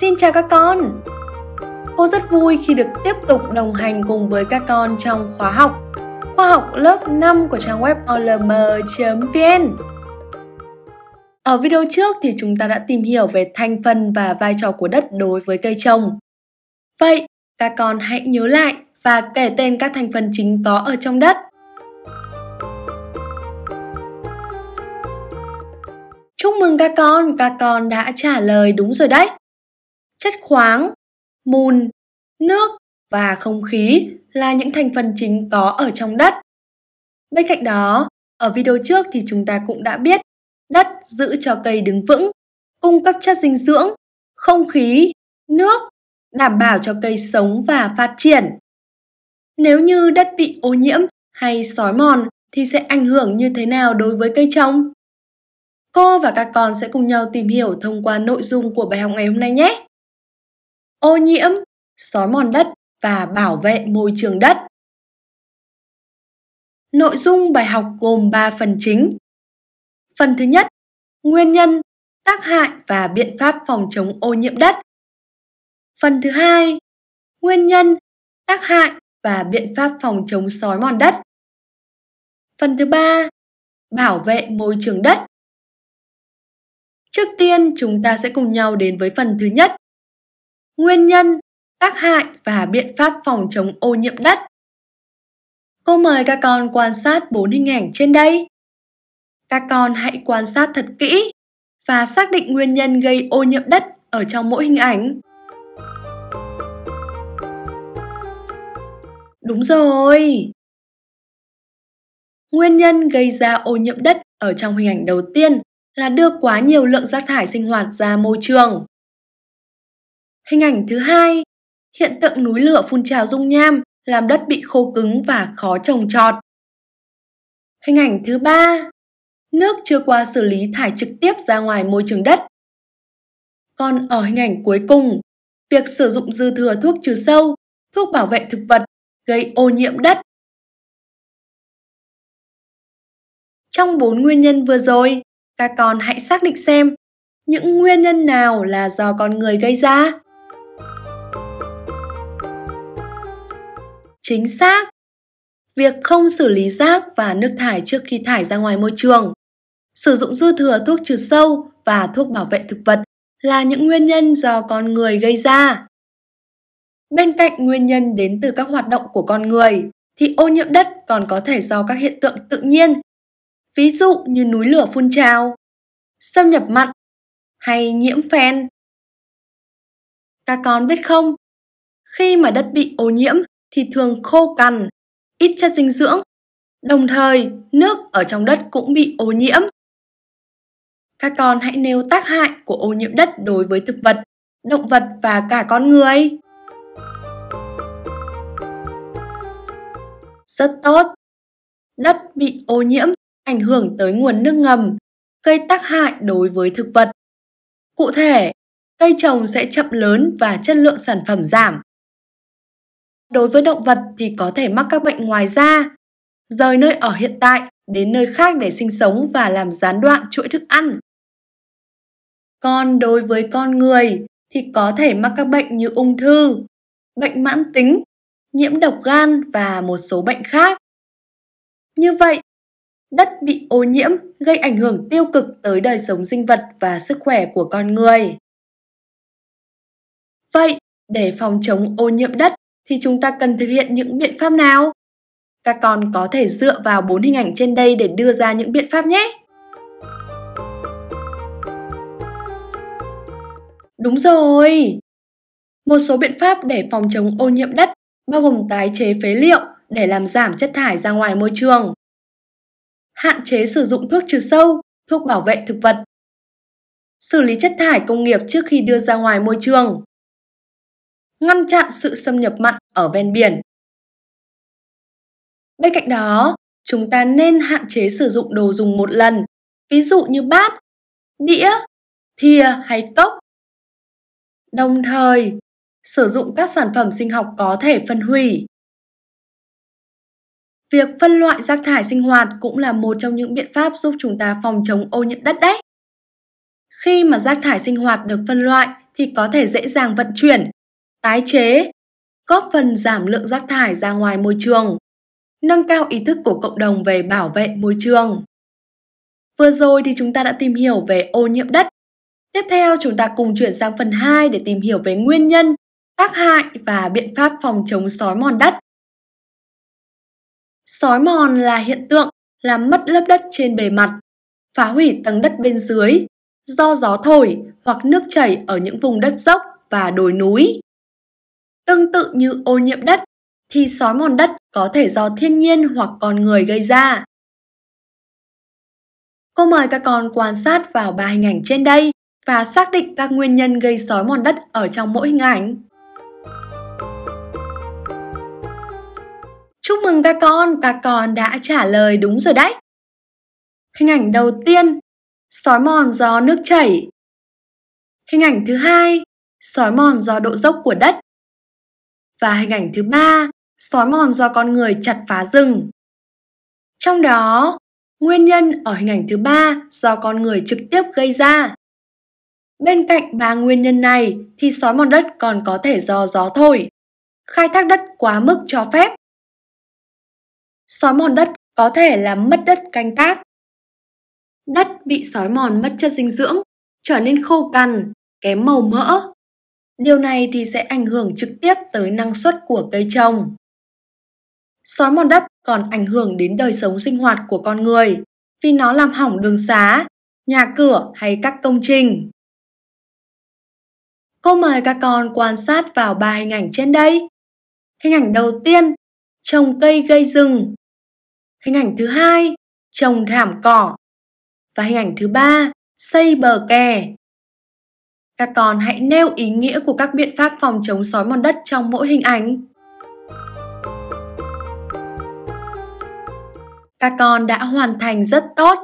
Xin chào các con! Cô rất vui khi được tiếp tục đồng hành cùng với các con trong khóa học Khoa học lớp 5 của trang web olm.vn Ở video trước thì chúng ta đã tìm hiểu về thành phần và vai trò của đất đối với cây trồng. Vậy, các con hãy nhớ lại và kể tên các thành phần chính có ở trong đất. Chúc mừng các con, các con đã trả lời đúng rồi đấy chất khoáng, mùn, nước và không khí là những thành phần chính có ở trong đất. Bên cạnh đó, ở video trước thì chúng ta cũng đã biết đất giữ cho cây đứng vững, cung cấp chất dinh dưỡng, không khí, nước, đảm bảo cho cây sống và phát triển. Nếu như đất bị ô nhiễm hay sói mòn thì sẽ ảnh hưởng như thế nào đối với cây trồng? Cô và các con sẽ cùng nhau tìm hiểu thông qua nội dung của bài học ngày hôm nay nhé! ô nhiễm, xói mòn đất và bảo vệ môi trường đất. Nội dung bài học gồm 3 phần chính. Phần thứ nhất, nguyên nhân, tác hại và biện pháp phòng chống ô nhiễm đất. Phần thứ hai, nguyên nhân, tác hại và biện pháp phòng chống xói mòn đất. Phần thứ ba, bảo vệ môi trường đất. Trước tiên, chúng ta sẽ cùng nhau đến với phần thứ nhất nguyên nhân, tác hại và biện pháp phòng chống ô nhiễm đất. Cô mời các con quan sát bốn hình ảnh trên đây. Các con hãy quan sát thật kỹ và xác định nguyên nhân gây ô nhiễm đất ở trong mỗi hình ảnh. Đúng rồi. Nguyên nhân gây ra ô nhiễm đất ở trong hình ảnh đầu tiên là đưa quá nhiều lượng rác thải sinh hoạt ra môi trường. Hình ảnh thứ hai, hiện tượng núi lửa phun trào dung nham làm đất bị khô cứng và khó trồng trọt. Hình ảnh thứ ba, nước chưa qua xử lý thải trực tiếp ra ngoài môi trường đất. Còn ở hình ảnh cuối cùng, việc sử dụng dư thừa thuốc trừ sâu, thuốc bảo vệ thực vật gây ô nhiễm đất. Trong bốn nguyên nhân vừa rồi, các con hãy xác định xem những nguyên nhân nào là do con người gây ra. Chính xác. Việc không xử lý rác và nước thải trước khi thải ra ngoài môi trường, sử dụng dư thừa thuốc trừ sâu và thuốc bảo vệ thực vật là những nguyên nhân do con người gây ra. Bên cạnh nguyên nhân đến từ các hoạt động của con người, thì ô nhiễm đất còn có thể do các hiện tượng tự nhiên, ví dụ như núi lửa phun trào, xâm nhập mặn hay nhiễm phen. Các con biết không, khi mà đất bị ô nhiễm thì thường khô cằn, ít chất dinh dưỡng. Đồng thời, nước ở trong đất cũng bị ô nhiễm. Các con hãy nêu tác hại của ô nhiễm đất đối với thực vật, động vật và cả con người. Rất tốt. Đất bị ô nhiễm ảnh hưởng tới nguồn nước ngầm, gây tác hại đối với thực vật. Cụ thể, cây trồng sẽ chậm lớn và chất lượng sản phẩm giảm, Đối với động vật thì có thể mắc các bệnh ngoài da, rời nơi ở hiện tại đến nơi khác để sinh sống và làm gián đoạn chuỗi thức ăn. Còn đối với con người thì có thể mắc các bệnh như ung thư, bệnh mãn tính, nhiễm độc gan và một số bệnh khác. Như vậy, đất bị ô nhiễm gây ảnh hưởng tiêu cực tới đời sống sinh vật và sức khỏe của con người. Vậy, để phòng chống ô nhiễm đất thì chúng ta cần thực hiện những biện pháp nào? Các con có thể dựa vào bốn hình ảnh trên đây để đưa ra những biện pháp nhé. Đúng rồi. Một số biện pháp để phòng chống ô nhiễm đất bao gồm tái chế phế liệu để làm giảm chất thải ra ngoài môi trường. Hạn chế sử dụng thuốc trừ sâu, thuốc bảo vệ thực vật. Xử lý chất thải công nghiệp trước khi đưa ra ngoài môi trường ngăn chặn sự xâm nhập mặn ở ven biển. Bên cạnh đó, chúng ta nên hạn chế sử dụng đồ dùng một lần, ví dụ như bát, đĩa, thìa hay cốc. Đồng thời, sử dụng các sản phẩm sinh học có thể phân hủy. Việc phân loại rác thải sinh hoạt cũng là một trong những biện pháp giúp chúng ta phòng chống ô nhiễm đất đấy. Khi mà rác thải sinh hoạt được phân loại thì có thể dễ dàng vận chuyển tái chế, góp phần giảm lượng rác thải ra ngoài môi trường, nâng cao ý thức của cộng đồng về bảo vệ môi trường. Vừa rồi thì chúng ta đã tìm hiểu về ô nhiễm đất. Tiếp theo chúng ta cùng chuyển sang phần 2 để tìm hiểu về nguyên nhân, tác hại và biện pháp phòng chống sói mòn đất. Sói mòn là hiện tượng làm mất lớp đất trên bề mặt, phá hủy tầng đất bên dưới do gió thổi hoặc nước chảy ở những vùng đất dốc và đồi núi tương tự như ô nhiễm đất, thì sói mòn đất có thể do thiên nhiên hoặc con người gây ra. Cô mời các con quan sát vào ba hình ảnh trên đây và xác định các nguyên nhân gây sói mòn đất ở trong mỗi hình ảnh. Chúc mừng các con, các con đã trả lời đúng rồi đấy. Hình ảnh đầu tiên, sói mòn do nước chảy. Hình ảnh thứ hai, sói mòn do độ dốc của đất. Và hình ảnh thứ ba, xói mòn do con người chặt phá rừng. Trong đó, nguyên nhân ở hình ảnh thứ ba do con người trực tiếp gây ra. Bên cạnh ba nguyên nhân này thì xói mòn đất còn có thể do gió thổi, khai thác đất quá mức cho phép. Xói mòn đất có thể làm mất đất canh tác. Đất bị xói mòn mất chất dinh dưỡng, trở nên khô cằn, kém màu mỡ, Điều này thì sẽ ảnh hưởng trực tiếp tới năng suất của cây trồng. Xói mòn đất còn ảnh hưởng đến đời sống sinh hoạt của con người vì nó làm hỏng đường xá, nhà cửa hay các công trình. Cô mời các con quan sát vào ba hình ảnh trên đây. Hình ảnh đầu tiên, trồng cây gây rừng. Hình ảnh thứ hai, trồng thảm cỏ. Và hình ảnh thứ ba, xây bờ kè. Các con hãy nêu ý nghĩa của các biện pháp phòng chống sói mòn đất trong mỗi hình ảnh. Các con đã hoàn thành rất tốt.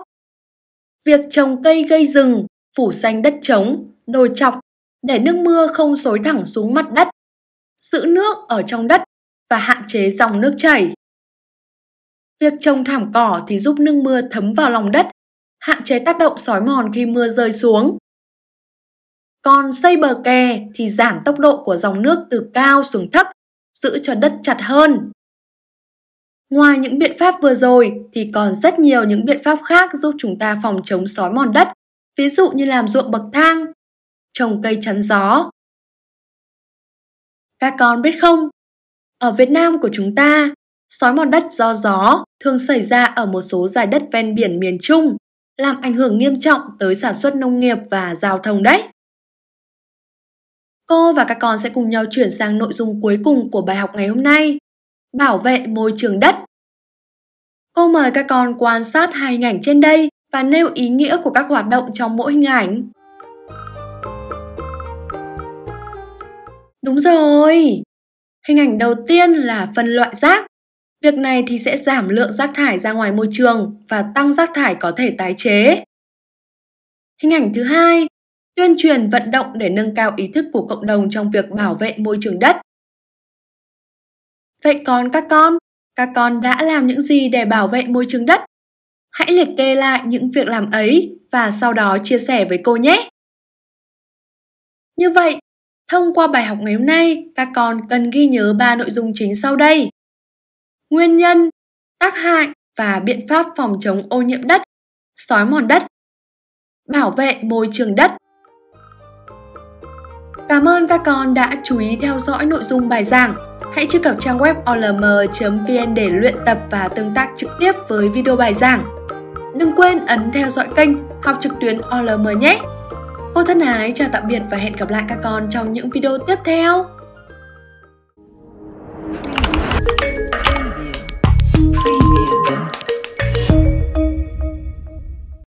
Việc trồng cây gây rừng, phủ xanh đất trống, đồi chọc để nước mưa không xối thẳng xuống mặt đất, giữ nước ở trong đất và hạn chế dòng nước chảy. Việc trồng thảm cỏ thì giúp nước mưa thấm vào lòng đất, hạn chế tác động sói mòn khi mưa rơi xuống. Còn xây bờ kè thì giảm tốc độ của dòng nước từ cao xuống thấp, giữ cho đất chặt hơn. Ngoài những biện pháp vừa rồi thì còn rất nhiều những biện pháp khác giúp chúng ta phòng chống sói mòn đất, ví dụ như làm ruộng bậc thang, trồng cây chắn gió. Các con biết không, ở Việt Nam của chúng ta, sói mòn đất do gió thường xảy ra ở một số dài đất ven biển miền Trung, làm ảnh hưởng nghiêm trọng tới sản xuất nông nghiệp và giao thông đấy. Cô và các con sẽ cùng nhau chuyển sang nội dung cuối cùng của bài học ngày hôm nay, bảo vệ môi trường đất. Cô mời các con quan sát hai hình ảnh trên đây và nêu ý nghĩa của các hoạt động trong mỗi hình ảnh. Đúng rồi! Hình ảnh đầu tiên là phân loại rác. Việc này thì sẽ giảm lượng rác thải ra ngoài môi trường và tăng rác thải có thể tái chế. Hình ảnh thứ hai tuyên truyền vận động để nâng cao ý thức của cộng đồng trong việc bảo vệ môi trường đất. Vậy còn các con, các con đã làm những gì để bảo vệ môi trường đất? Hãy liệt kê lại những việc làm ấy và sau đó chia sẻ với cô nhé. Như vậy, thông qua bài học ngày hôm nay, các con cần ghi nhớ ba nội dung chính sau đây. Nguyên nhân, tác hại và biện pháp phòng chống ô nhiễm đất, xói mòn đất, bảo vệ môi trường đất. Cảm ơn các con đã chú ý theo dõi nội dung bài giảng. Hãy truy cập trang web olm.vn để luyện tập và tương tác trực tiếp với video bài giảng. Đừng quên ấn theo dõi kênh Học trực tuyến OLM nhé! Cô thân ái chào tạm biệt và hẹn gặp lại các con trong những video tiếp theo.